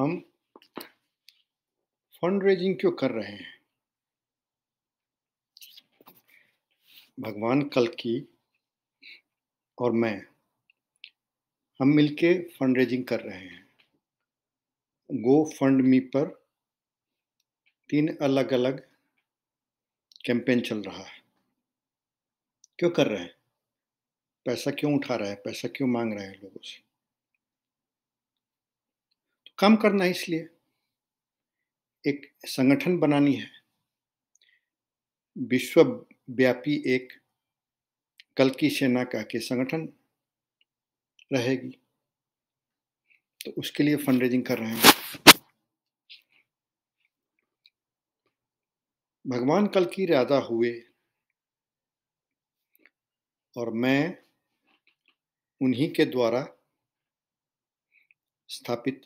हम fund raising क्यों कर रहे हैं भगवान कल की और मैं हम मिलके फंड रेजिंग कर रहे हैं गो फंड मी पर तीन अलग अलग कैंपेन चल रहा है क्यों कर रहे हैं पैसा क्यों उठा रहे है पैसा क्यों मांग रहे हैं लोगों से काम करना है इसलिए एक संगठन बनानी है विश्वव्यापी एक कल की सेना का के संगठन रहेगी तो उसके लिए फंड रेजिंग कर रहे हैं भगवान कल की राजा हुए और मैं उन्हीं के द्वारा स्थापित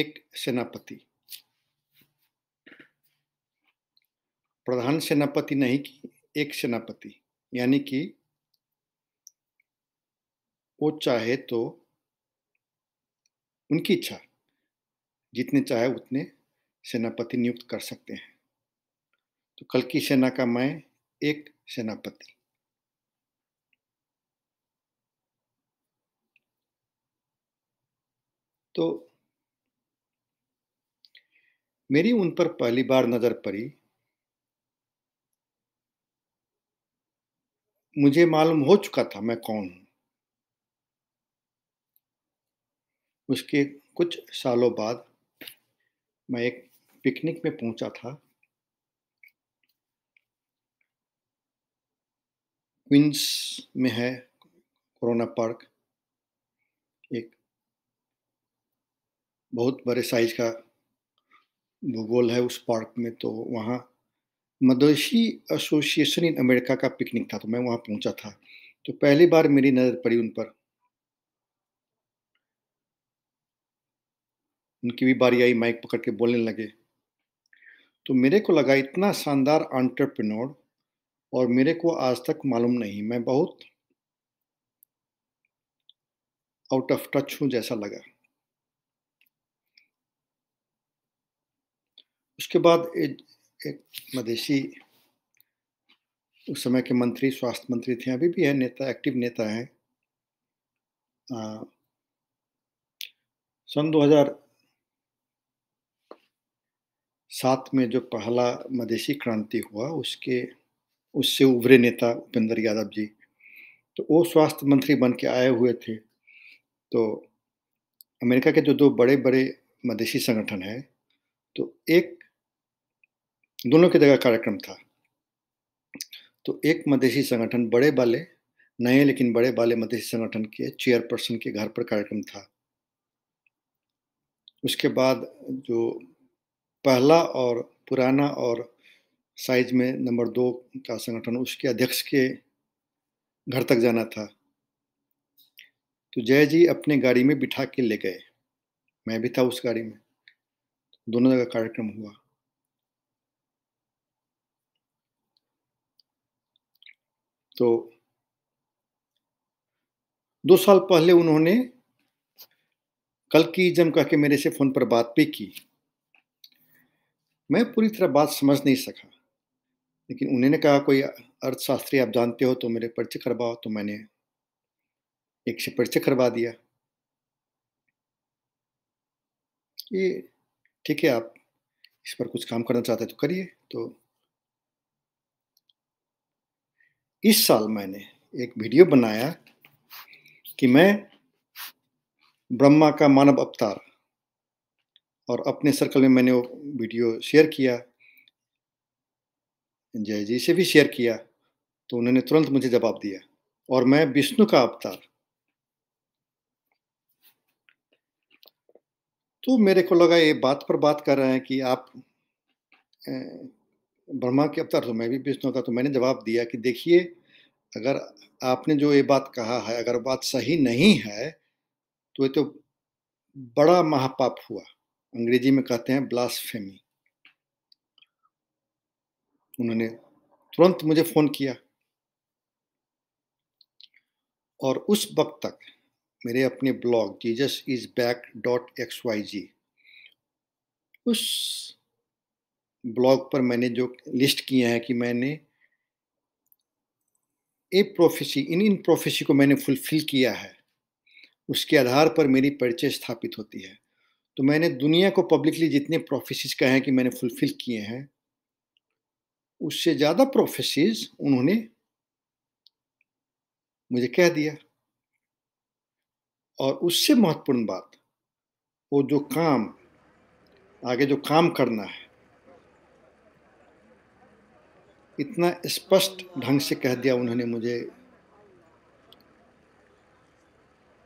एक सेनापति प्रधान सेनापति नहीं कि एक सेनापति यानी कि वो चाहे तो उनकी इच्छा जितने चाहे उतने सेनापति नियुक्त कर सकते हैं तो कल की सेना का मैं एक सेनापति तो मेरी उन पर पहली बार नज़र पड़ी मुझे मालूम हो चुका था मैं कौन हूं उसके कुछ सालों बाद मैं एक पिकनिक में पहुंचा था क्विंस में है कोरोना पार्क एक बहुत बड़े साइज का भूगोल है उस पार्क में तो वहाँ मदेशी एसोसिएशन इन अमेरिका का पिकनिक था तो मैं वहाँ पहुँचा था तो पहली बार मेरी नज़र पड़ी उन पर उनकी भी बारी आई माइक पकड़ के बोलने लगे तो मेरे को लगा इतना शानदार आंट्रप्रनोर और मेरे को आज तक मालूम नहीं मैं बहुत आउट ऑफ टच हूँ जैसा लगा उसके बाद एक, एक मदेशी उस समय के मंत्री स्वास्थ्य मंत्री थे अभी भी है नेता एक्टिव नेता हैं सन 2007 में जो पहला मदेशी क्रांति हुआ उसके उससे उभरे नेता उपेंद्र यादव जी तो वो स्वास्थ्य मंत्री बन के आए हुए थे तो अमेरिका के जो दो बड़े बड़े मदेशी संगठन हैं तो एक दोनों की जगह कार्यक्रम था तो एक मधेसी संगठन बड़े बाले नए लेकिन बड़े बाले मधेसी संगठन के चेयरपर्सन के घर पर कार्यक्रम था उसके बाद जो पहला और पुराना और साइज में नंबर दो का संगठन उसके अध्यक्ष के घर तक जाना था तो जय जी अपने गाड़ी में बिठा के ले गए मैं भी था उस गाड़ी में दोनों जगह कार्यक्रम हुआ तो दो साल पहले उन्होंने कल की जम कह के मेरे से फ़ोन पर बात भी की मैं पूरी तरह बात समझ नहीं सका लेकिन उन्होंने कहा कोई अर्थशास्त्री आप जानते हो तो मेरे परिचय करवाओ तो मैंने एक से परिचय करवा दिया ये ठीक है आप इस पर कुछ काम करना चाहते हैं तो करिए तो इस साल मैंने एक वीडियो बनाया कि मैं ब्रह्मा का मानव अवतार और अपने सर्कल में मैंने वो वीडियो शेयर किया जय जी से भी शेयर किया तो उन्होंने तुरंत मुझे जवाब दिया और मैं विष्णु का अवतार तो मेरे को लगा ये बात पर बात कर रहे हैं कि आप ब्रह्मा के अवतार तो मैं भी विष्णु का तो मैंने जवाब दिया कि देखिए अगर आपने जो ये बात कहा है अगर बात सही नहीं है तो ये तो बड़ा महापाप हुआ अंग्रेजी में कहते हैं ब्लास्फेमी उन्होंने तुरंत मुझे फ़ोन किया और उस वक्त तक मेरे अपने blog Jesus is back dot X Y Z उस ब्लॉग पर मैंने जो लिस्ट किए हैं कि मैंने ए प्रोफेसी इन इन प्रोफेसी को मैंने फुलफिल किया है उसके आधार पर मेरी परिचय स्थापित होती है तो मैंने दुनिया को पब्लिकली जितने प्रोफेसिस कहे हैं कि मैंने फुलफिल किए हैं उससे ज़्यादा प्रोफेसिस उन्होंने मुझे कह दिया और उससे महत्वपूर्ण बात वो जो काम आगे जो काम करना है इतना स्पष्ट ढंग से कह दिया उन्होंने मुझे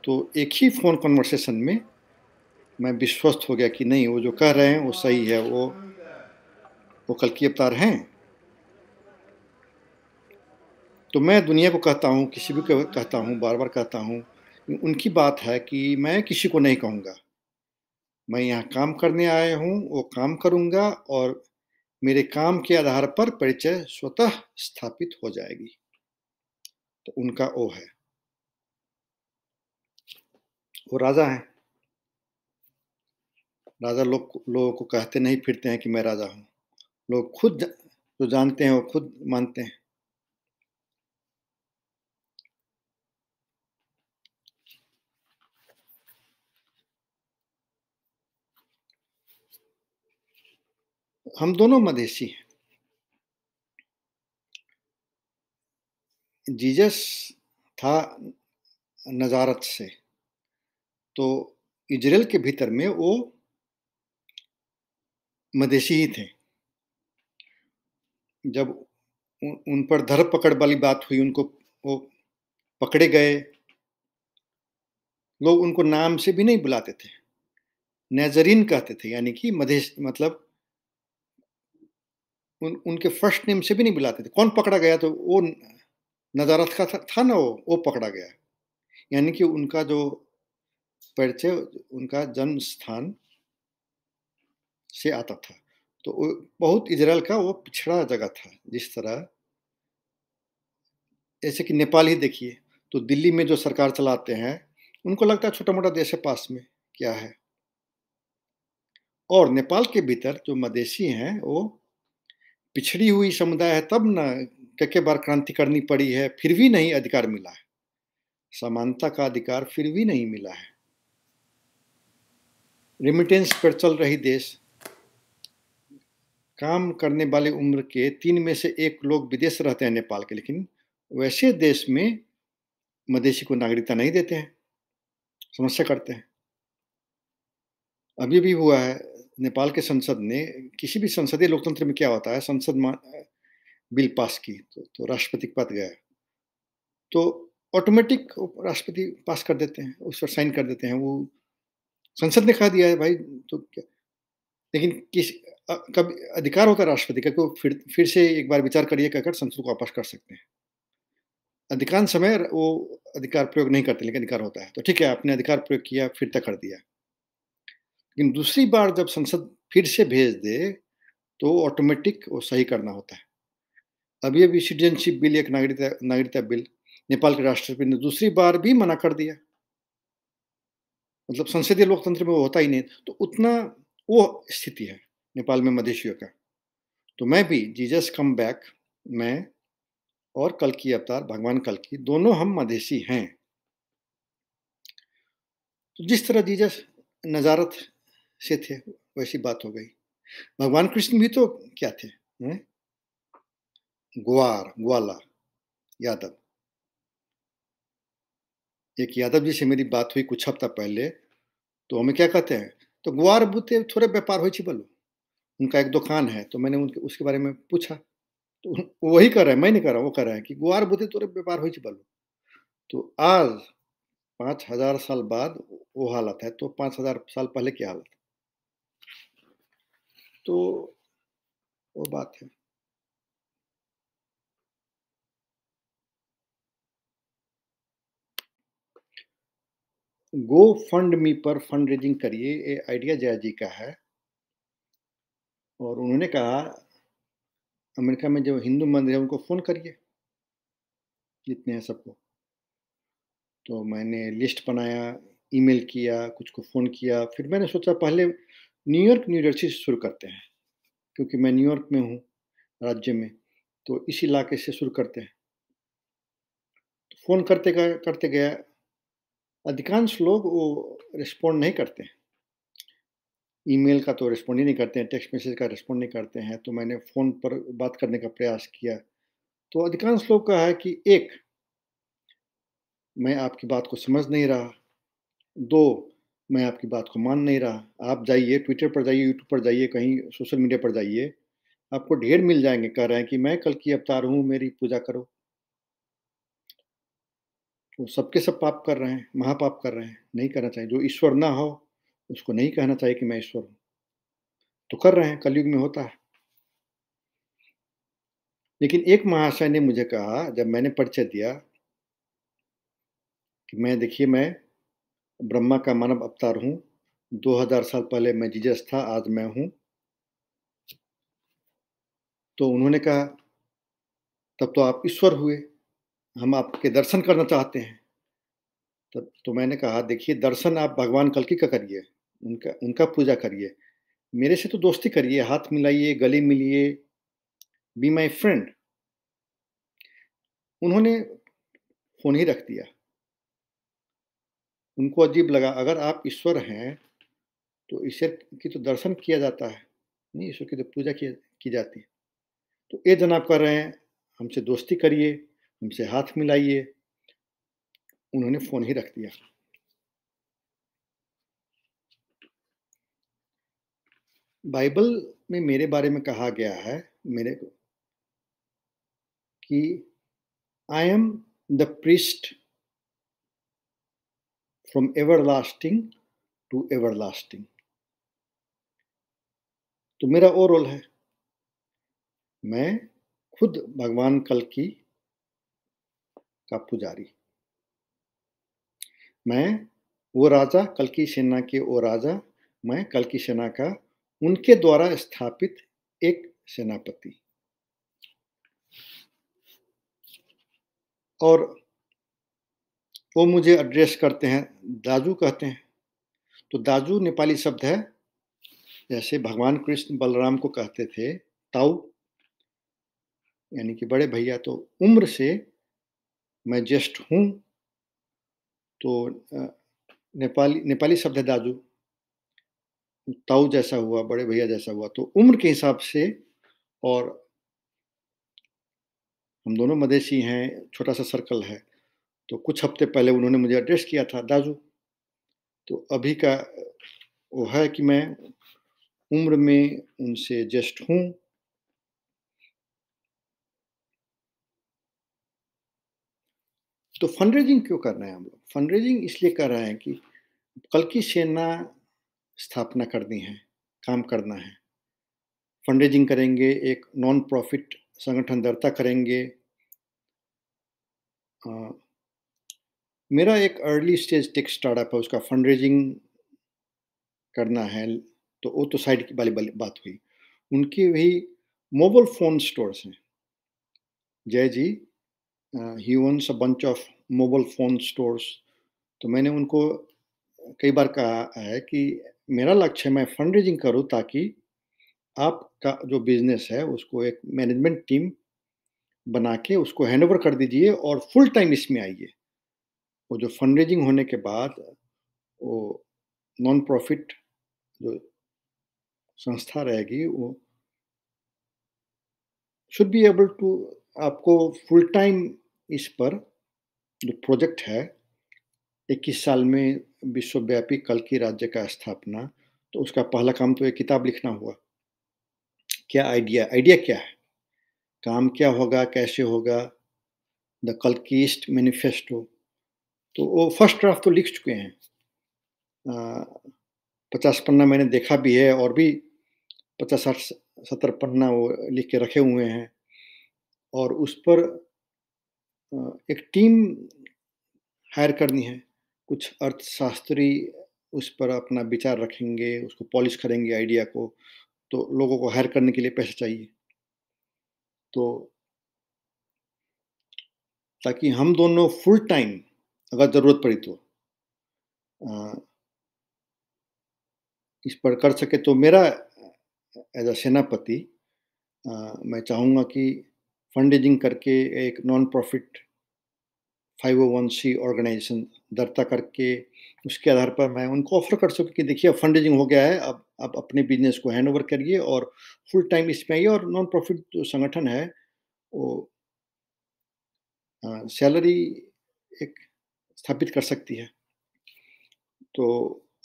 तो एक ही फ़ोन कन्वर्सेशन में मैं विश्वस्त हो गया कि नहीं वो जो कह रहे हैं वो सही है वो वो कल की अवतार हैं तो मैं दुनिया को कहता हूँ किसी भी को कहता हूँ बार बार कहता हूँ उनकी बात है कि मैं किसी को नहीं कहूँगा मैं यहाँ काम करने आया हूँ वो काम करूँगा और मेरे काम के आधार पर परिचय स्वतः स्थापित हो जाएगी तो उनका ओ है वो राजा है राजा लोग लोगों को कहते नहीं फिरते हैं कि मैं राजा हूं लोग खुद जो जानते हैं वो खुद मानते हैं हम दोनों मदेशी हैं जीजस था नज़ारत से तो इजराइल के भीतर में वो मदेशी ही थे जब उन पर धर पकड़ वाली बात हुई उनको वो पकड़े गए लोग उनको नाम से भी नहीं बुलाते थे नजरीन कहते थे यानी कि मधेश मतलब उन उनके फर्स्ट नेम से भी नहीं बुलाते थे कौन पकड़ा गया तो वो नजारत का था, था ना वो वो पकड़ा गया यानी कि उनका जो परिचय उनका जन्म स्थान से आता था तो बहुत इजराइल का वो पिछड़ा जगह था जिस तरह ऐसे कि नेपाल ही देखिए तो दिल्ली में जो सरकार चलाते हैं उनको लगता है छोटा मोटा देश है पास में क्या है और नेपाल के भीतर जो मदेशी हैं वो पिछड़ी हुई समुदाय है तब न कई बार क्रांति करनी पड़ी है फिर भी नहीं अधिकार मिला है समानता का अधिकार फिर भी नहीं मिला है रिमिटेंस पर चल रही देश काम करने वाले उम्र के तीन में से एक लोग विदेश रहते हैं नेपाल के लेकिन वैसे देश में मदेशी को नागरिकता नहीं देते हैं समस्या करते हैं अभी भी हुआ है नेपाल के संसद ने किसी भी संसदीय लोकतंत्र में क्या होता है संसद बिल पास की तो, तो राष्ट्रपति के पास गया तो ऑटोमेटिक राष्ट्रपति पास कर देते हैं उस पर साइन कर देते हैं वो संसद ने कहा दिया है भाई तो क्या लेकिन किस कभी अधिकार होता है राष्ट्रपति का कि फिर फिर से एक बार विचार करिए कहकर संसद को वापस कर सकते हैं अधिकांश समय वो अधिकार प्रयोग नहीं करते लेकिन अधिकार होता है तो ठीक है आपने अधिकार प्रयोग किया फिर तक कर दिया लेकिन दूसरी बार जब संसद फिर से भेज दे तो ऑटोमेटिक वो सही करना होता है अभी अभी सिटीजनशिप बिल एक नागरिकता नागरिकता बिल नेपाल के राष्ट्रपति ने दूसरी बार भी मना कर दिया मतलब संसदीय लोकतंत्र में वो होता ही नहीं तो उतना वो स्थिति है नेपाल में मधेशियों का तो मैं भी जीजस कम बैक मैं और कल की अवतार भगवान कल की दोनों हम मधेशी हैं तो जिस तरह जीजस नज़ारत से थे वैसी बात हो गई भगवान कृष्ण भी तो क्या थे ग्वार ग्वाला यादव एक यादव जी से मेरी बात हुई कुछ हफ्ता पहले तो हमें क्या कहते हैं तो ग्वार बूते थोड़े व्यापार हो बोलो उनका एक दुकान है तो मैंने उनके उसके बारे में पूछा तो वही कर रहे हैं मैं नहीं कर रहा वो कर रहे हैं कि ग्वार बूते थोड़े व्यापार हो बोलो तो आज पाँच हजार साल बाद वो हालत है तो पाँच हजार साल पहले क्या हालत तो वो बात है गो फंड मी पर फंड रेजिंग करिए ये आइडिया जया जी का है और उन्होंने कहा अमेरिका में जो हिंदू मंदिर है उनको फ़ोन करिए जितने हैं सबको तो मैंने लिस्ट बनाया ईमेल किया कुछ को फ़ोन किया फिर मैंने सोचा पहले न्यूयॉर्क न्यूजर्सी से शुरू करते हैं क्योंकि मैं न्यूयॉर्क में हूँ राज्य में तो इस इलाके से शुरू करते हैं तो फ़ोन करते गए करते गया अधिकांश लोग वो रिस्पोंड नहीं करते हैं ईमेल का तो रिस्पोंड ही नहीं करते हैं टेक्स्ट मैसेज का रिस्पोंड नहीं करते हैं तो मैंने फ़ोन पर बात करने का प्रयास किया तो अधिकांश लोग का है कि एक मैं आपकी बात को समझ नहीं रहा दो मैं आपकी बात को मान नहीं रहा आप जाइए ट्विटर पर जाइए यूट्यूब पर जाइए कहीं सोशल मीडिया पर जाइए आपको ढेर मिल जाएंगे कह रहे हैं कि मैं कल की अवतार हूँ मेरी पूजा करो वो तो सबके सब पाप कर रहे हैं महापाप कर रहे हैं नहीं करना चाहिए जो ईश्वर ना हो उसको नहीं कहना चाहिए कि मैं ईश्वर हूँ तो कर रहे हैं कलयुग में होता है लेकिन एक महाशय ने मुझे कहा जब मैंने परिचय दिया कि मैं देखिए मैं ब्रह्मा का मानव अवतार हूँ 2000 साल पहले मैं जीजस था आज मैं हूँ तो उन्होंने कहा तब तो आप ईश्वर हुए हम आपके दर्शन करना चाहते हैं तब तो मैंने कहा देखिए दर्शन आप भगवान कलकी का करिए उनका उनका पूजा करिए मेरे से तो दोस्ती करिए हाथ मिलाइए गले मिलिए बी माई फ्रेंड उन्होंने फ़ोन ही रख दिया उनको अजीब लगा अगर आप ईश्वर हैं तो ईश्वर की तो दर्शन किया जाता है नहीं ईश्वर की तो पूजा की, की जाती है तो ये जनाब कर रहे हैं हमसे दोस्ती करिए हमसे हाथ मिलाइए उन्होंने फ़ोन ही रख दिया बाइबल में मेरे बारे में कहा गया है मेरे को कि I am the priest from everlasting to everlasting. तो मेरा और रोल है मैं खुद भगवान कल की का पुजारी मैं वो राजा कल की सेना के वो राजा मैं कल की सेना का उनके द्वारा स्थापित एक सेनापति और वो मुझे एड्रेस करते हैं दाजू कहते हैं तो दाजू नेपाली शब्द है जैसे भगवान कृष्ण बलराम को कहते थे ताऊ यानी कि बड़े भैया तो उम्र से मैं ज्येष्ठ हूँ तो नेपाली नेपाली शब्द है दाजू ताऊ जैसा हुआ बड़े भैया जैसा हुआ तो उम्र के हिसाब से और हम दोनों मदेशी हैं छोटा सा सर्कल है तो कुछ हफ्ते पहले उन्होंने मुझे एड्रेस किया था दाजू तो अभी का वो है कि मैं उम्र में उनसे जस्ट हूँ तो फंड रेजिंग क्यों कर रहे हैं हम लोग फंड रेजिंग इसलिए कर रहे हैं कि कल की सेना स्थापना करनी है काम करना है फंड रेजिंग करेंगे एक नॉन प्रॉफिट संगठन दर्ता करेंगे आ, मेरा एक अर्ली स्टेज टेक स्टार्टअप है उसका फंड रेजिंग करना है तो वो तो साइड की वाली बात हुई उनकी भी मोबाइल फ़ोन स्टोर्स हैं Jay ji he once a bunch of mobile phone stores तो मैंने उनको कई बार कहा है कि मेरा लक्ष्य है मैं फंड रेजिंग करूँ ताकि आपका जो बिज़नेस है उसको एक मैनेजमेंट टीम बना के उसको हैंड ओवर कर दीजिए और फुल टाइम इसमें आइए वो जो फंड रेजिंग होने के बाद वो नॉन प्रॉफिट जो संस्था रहेगी वो शुड बी एबल टू आपको फुल टाइम इस पर जो प्रोजेक्ट है इक्कीस साल में विश्वव्यापी कल की राज्य का स्थापना तो उसका पहला काम तो एक किताब लिखना हुआ क्या आइडिया आइडिया क्या है काम क्या होगा कैसे होगा द कल्कीस्ट मैनिफेस्टो तो वो फर्स्ट ड्राफ्ट तो लिख चुके हैं पचास पन्ना मैंने देखा भी है और भी पचास साठ सत्तर पन्ना वो लिख के रखे हुए हैं और उस पर एक टीम हायर करनी है कुछ अर्थशास्त्री उस पर अपना विचार रखेंगे उसको पॉलिश करेंगे आइडिया को तो लोगों को हायर करने के लिए पैसे चाहिए तो ताकि हम दोनों फुल टाइम अगर ज़रूरत पड़ी तो इस पर कर सके तो मेरा एज अ सेनापति मैं चाहूँगा कि फंडेजिंग करके एक non profit five one C organisation दर्ता करके उसके आधार पर मैं उनको ऑफर कर सकूँ कि देखिए अब फंडेजिंग हो गया है अब आप अपने बिजनेस को हैंड ओवर करिए और फुल टाइम इसमें आइए और नॉन प्रॉफिट जो संगठन है वो सैलरी एक स्थापित कर सकती है तो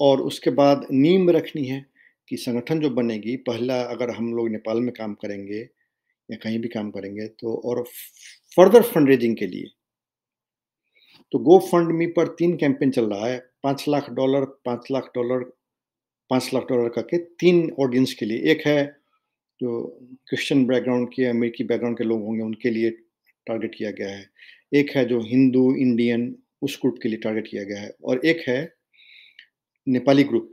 और उसके बाद नीम रखनी है कि संगठन जो बनेगी पहला अगर हम लोग नेपाल में काम करेंगे या कहीं भी काम करेंगे तो और फर्दर फंड रेजिंग के लिए तो गो फंड मी पर तीन कैंपेन चल रहा है पाँच लाख डॉलर पाँच लाख डॉलर पाँच लाख डॉलर करके तीन ऑडियंस के लिए एक है जो क्रिश्चियन बैकग्राउंड के अमेरिकी बैकग्राउंड के लोग होंगे उनके लिए टारगेट किया गया है एक है जो हिंदू इंडियन उस ग्रुप के लिए टारगेट किया गया है और एक है नेपाली ग्रुप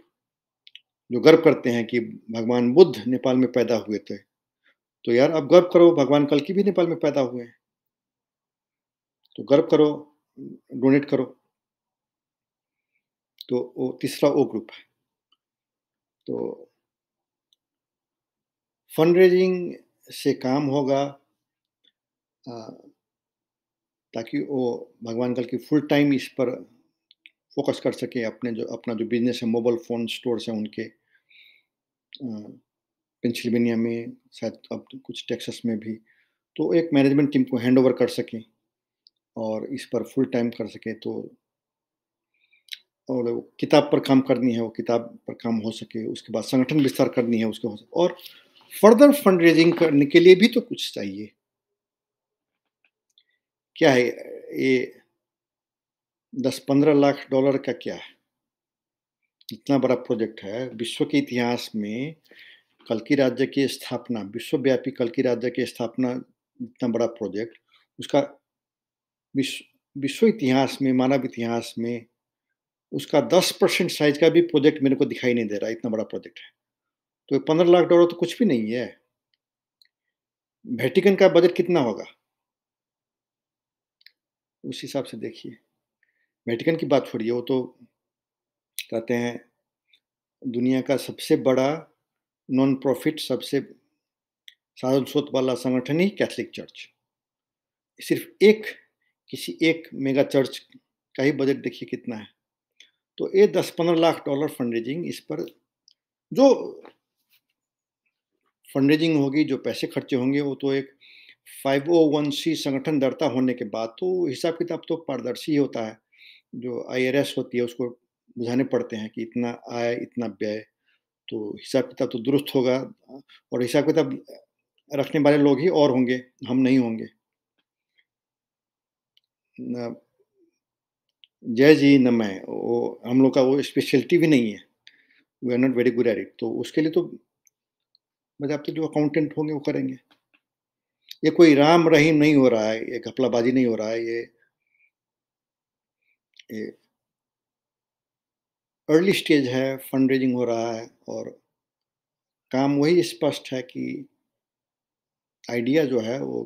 जो गर्व करते हैं कि भगवान बुद्ध नेपाल में पैदा हुए थे तो यार अब गर्व करो भगवान कल की भी नेपाल में पैदा हुए हैं तो गर्व करो डोनेट करो तो वो तीसरा ओ ग्रुप है तो फंड रेजिंग से काम होगा ताकि वो भगवान कल की फुल टाइम इस पर फोकस कर सके अपने जो अपना जो बिजनेस है मोबाइल फ़ोन स्टोर हैं उनके पेंसिल्वेनिया में शायद अब तो कुछ टेक्सास में भी तो एक मैनेजमेंट टीम को हैंड ओवर कर सकें और इस पर फुल टाइम कर सके तो और किताब पर काम करनी है वो किताब पर काम हो सके उसके बाद संगठन विस्तार करनी है उसके और फर्दर फंड रेजिंग करने के लिए भी तो कुछ चाहिए क्या है ये दस पंद्रह लाख डॉलर का क्या है इतना बड़ा प्रोजेक्ट है विश्व के इतिहास में की राज्य की स्थापना विश्वव्यापी की राज्य की स्थापना इतना बड़ा प्रोजेक्ट उसका विश्व विश्व इतिहास में मानव इतिहास में उसका दस परसेंट साइज का भी प्रोजेक्ट मेरे को दिखाई नहीं दे रहा इतना बड़ा प्रोजेक्ट है तो पंद्रह लाख डॉलर तो कुछ भी नहीं है वेटिकन का बजट कितना होगा उस हिसाब से देखिए वेटिकन की बात छोड़िए वो तो कहते हैं दुनिया का सबसे बड़ा नॉन प्रॉफिट सबसे साधन स्रोत वाला संगठन ही कैथलिक चर्च सिर्फ एक किसी एक मेगा चर्च का ही बजट देखिए कितना है तो ये दस पंद्रह लाख डॉलर फंड रेजिंग इस पर जो फंड रेजिंग होगी जो पैसे खर्चे होंगे वो तो एक 501c दर्ता होने के बाद तो हिसाब किताब तो पारदर्शी होता है जो आई होती है उसको बुझाने पड़ते हैं कि इतना आय इतना व्यय तो हिसाब किताब तो दुरुस्त होगा और हिसाब किताब रखने वाले लोग ही और होंगे हम नहीं होंगे जय जी न मैं वो हम लोग का वो स्पेशलिटी भी नहीं है we are not very good at it तो उसके लिए तो मतलब आप तो जो अकाउंटेंट होंगे वो करेंगे ये कोई राम रहीम नहीं हो रहा है ये घपलाबाजी नहीं हो रहा है ये ये अर्ली स्टेज है फंड रेजिंग हो रहा है और काम वही स्पष्ट है कि आइडिया जो है वो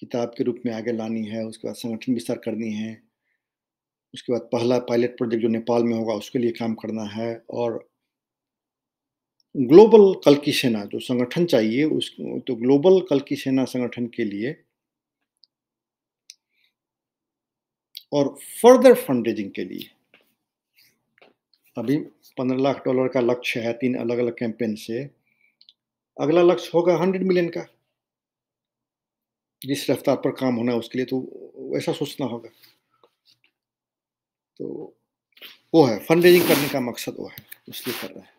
किताब के रूप में आगे लानी है उसके बाद संगठन विस्तार करनी है उसके बाद पहला पायलट प्रोजेक्ट जो नेपाल में होगा उसके लिए काम करना है और ग्लोबल कल की सेना जो संगठन चाहिए उस तो ग्लोबल कल की सेना संगठन के लिए और फर्दर फंड रेजिंग के लिए अभी पंद्रह लाख डॉलर का लक्ष्य है तीन अलग अलग कैंपेन से अगला लक्ष्य होगा हंड्रेड मिलियन का जिस रफ्तार पर काम होना है उसके लिए तो ऐसा सोचना होगा तो वो है फंड रेजिंग करने का मकसद वो है इसलिए कर रहे हैं